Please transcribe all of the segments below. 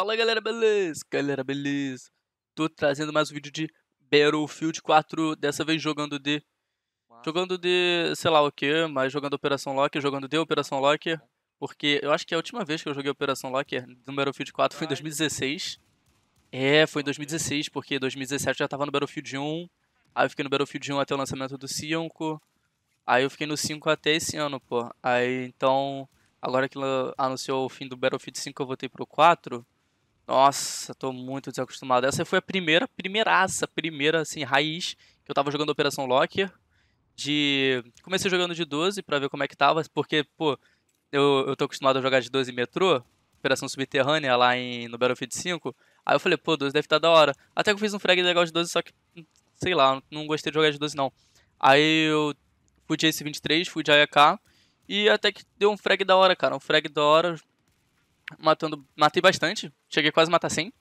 Fala galera, beleza? Galera, beleza? Tô trazendo mais um vídeo de Battlefield 4, dessa vez jogando de... Jogando de, sei lá o que, mas jogando Operação Lock, jogando de Operação Lock, porque eu acho que é a última vez que eu joguei Operação Lock no Battlefield 4 foi em 2016. Ah, é? é, foi em 2016, porque 2017 já tava no Battlefield 1, aí eu fiquei no Battlefield 1 até o lançamento do 5, aí eu fiquei no 5 até esse ano, pô. Aí, então, agora que anunciou o fim do Battlefield 5, eu voltei pro 4... Nossa, tô muito desacostumado. Essa foi a primeira, primeiraça, primeira, assim, raiz que eu tava jogando Operação Locker. De. Comecei jogando de 12 pra ver como é que tava, porque, pô, eu, eu tô acostumado a jogar de 12 metrô, Operação Subterrânea lá em, no Battlefield 5. Aí eu falei, pô, 12 deve estar tá da hora. Até que eu fiz um frag legal de 12, só que, sei lá, não gostei de jogar de 12 não. Aí eu fui de Ace 23, fui de AK e até que deu um frag da hora, cara. Um frag da hora, matando, matei bastante, cheguei quase a matar 100.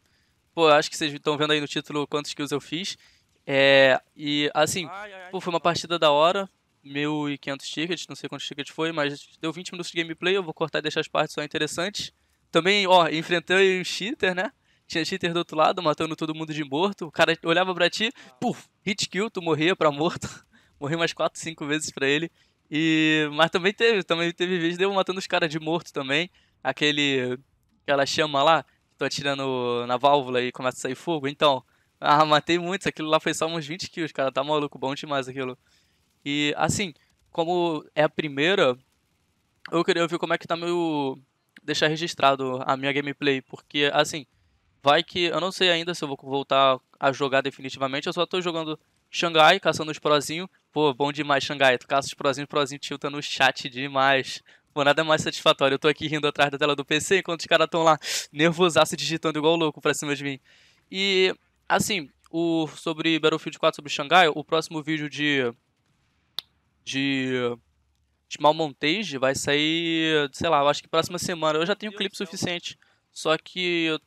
Pô, acho que vocês estão vendo aí no título quantos kills eu fiz. É, e assim, ai, ai, pô, foi uma partida da hora, 1.500 tickets, não sei quantos tickets foi, mas deu 20 minutos de gameplay, eu vou cortar e deixar as partes só interessantes. Também, ó, enfrentei o cheater, né? Tinha cheater do outro lado, matando todo mundo de morto. O cara olhava pra ti, puf, hit kill, tu morria pra morto. Morri mais 4, 5 vezes pra ele. E, mas também teve, também teve vezes deu matando os caras de morto também aquele. aquela chama lá, tô atirando na válvula e começa a sair fogo. Então, ah, matei muitos, aquilo lá foi só uns 20 kills, cara, tá maluco, bom demais aquilo. E assim, como é a primeira, eu queria ver como é que tá meu. deixar registrado a minha gameplay, porque assim, vai que. Eu não sei ainda se eu vou voltar a jogar definitivamente, eu só tô jogando Xangai, caçando os prozinhos. Pô, bom demais, Xangai. Tu caça os prozinhos, prozinho tilta no chat demais. Pô, nada mais satisfatório. Eu tô aqui rindo atrás da tela do PC enquanto os caras estão lá nervosaço digitando igual louco pra cima de mim. E, assim, o sobre Battlefield 4, sobre Xangai, o próximo vídeo de. de. de Malmontage vai sair, sei lá, eu acho que próxima semana. Eu já tenho clipe suficiente, só que eu,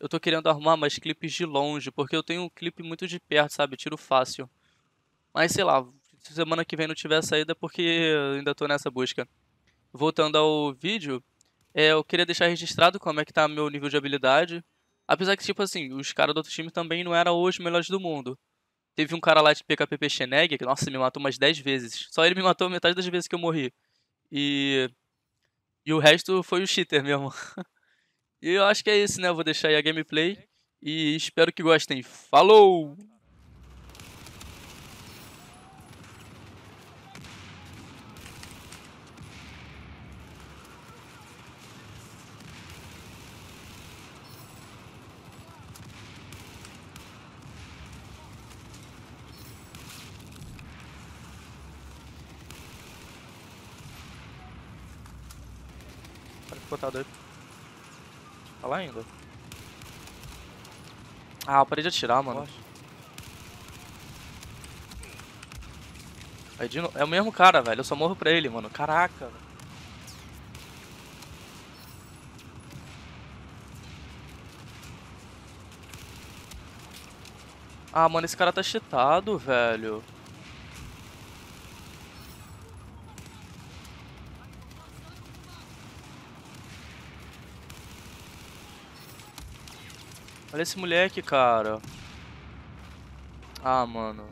eu tô querendo arrumar mais clipes de longe, porque eu tenho um clipe muito de perto, sabe? Tiro fácil. Mas sei lá, se semana que vem não tiver saída, é porque ainda tô nessa busca voltando ao vídeo, é, eu queria deixar registrado como é que tá meu nível de habilidade. Apesar que, tipo assim, os caras do outro time também não eram os melhores do mundo. Teve um cara lá de PKPP Xeneg, que, nossa, me matou umas 10 vezes. Só ele me matou metade das vezes que eu morri. E... E o resto foi o cheater mesmo. e eu acho que é isso, né? Eu vou deixar aí a gameplay. E espero que gostem. Falou! picotado tá aí Tá lá ainda. Ah, eu parei de atirar, mano. Aí de É o mesmo cara, velho. Eu só morro pra ele, mano. Caraca, Ah, mano, esse cara tá cheatado, velho. Olha esse moleque, cara. Ah, mano.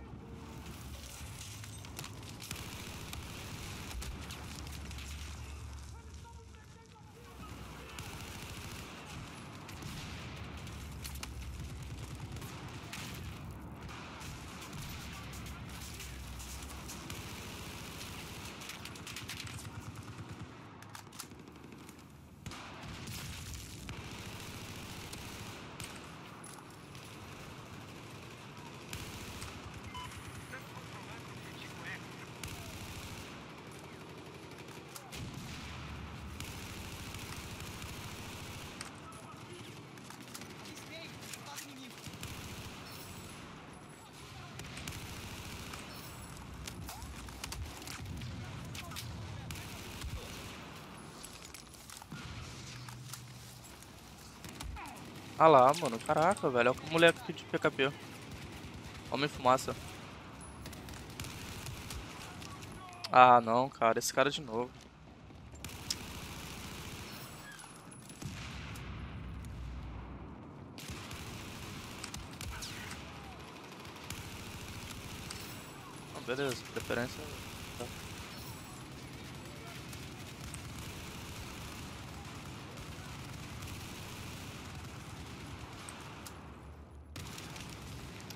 Ah lá, mano. Caraca, velho. Olha o moleque aqui de PKP. Homem fumaça. Ah, não, cara. Esse cara de novo. beleza. Preferência... É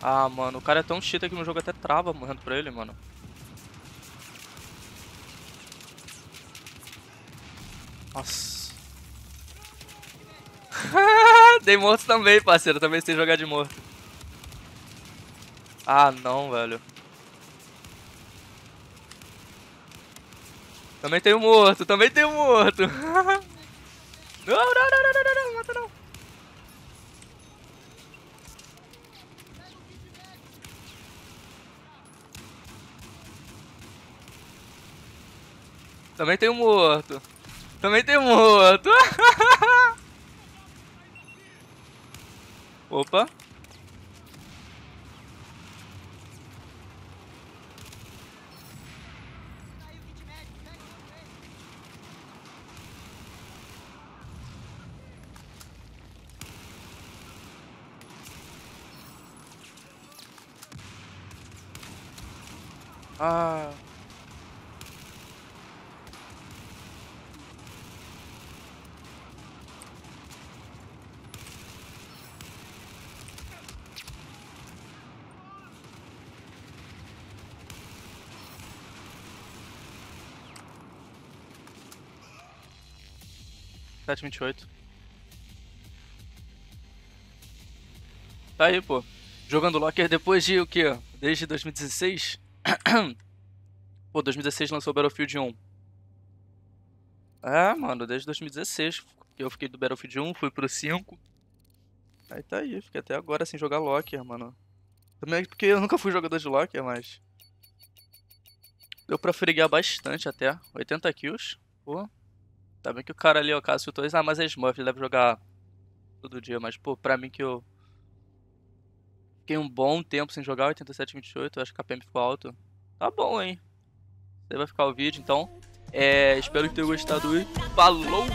Ah, mano, o cara é tão cheater que no jogo até trava morrendo pra ele, mano. Nossa. Dei morto também, parceiro. Também sei jogar de morto. Ah, não, velho. Também tem um morto, também tem um morto. não, não, não, não, não, não, não, não. Também tem um morto. Também tem um morto. Opa. Ah. 728. Tá aí, pô. Jogando Locker depois de o quê? Desde 2016? pô, 2016 lançou Battlefield 1. Ah, é, mano, desde 2016. Eu fiquei do Battlefield 1, fui pro 5. Aí tá aí, fiquei até agora sem jogar Locker, mano. Também é porque eu nunca fui jogador de Locker, mas. Deu pra frigar bastante até. 80 kills. Pô, Tá bem que o cara ali, o caso citou isso, ah, mas é Smurf, ele deve jogar todo dia, mas, pô, pra mim que eu. Fiquei um bom tempo sem jogar, 87, 28, acho que a PM ficou alto. Tá bom, hein? Você vai ficar o vídeo, então. É, espero que tenham gostado e falou!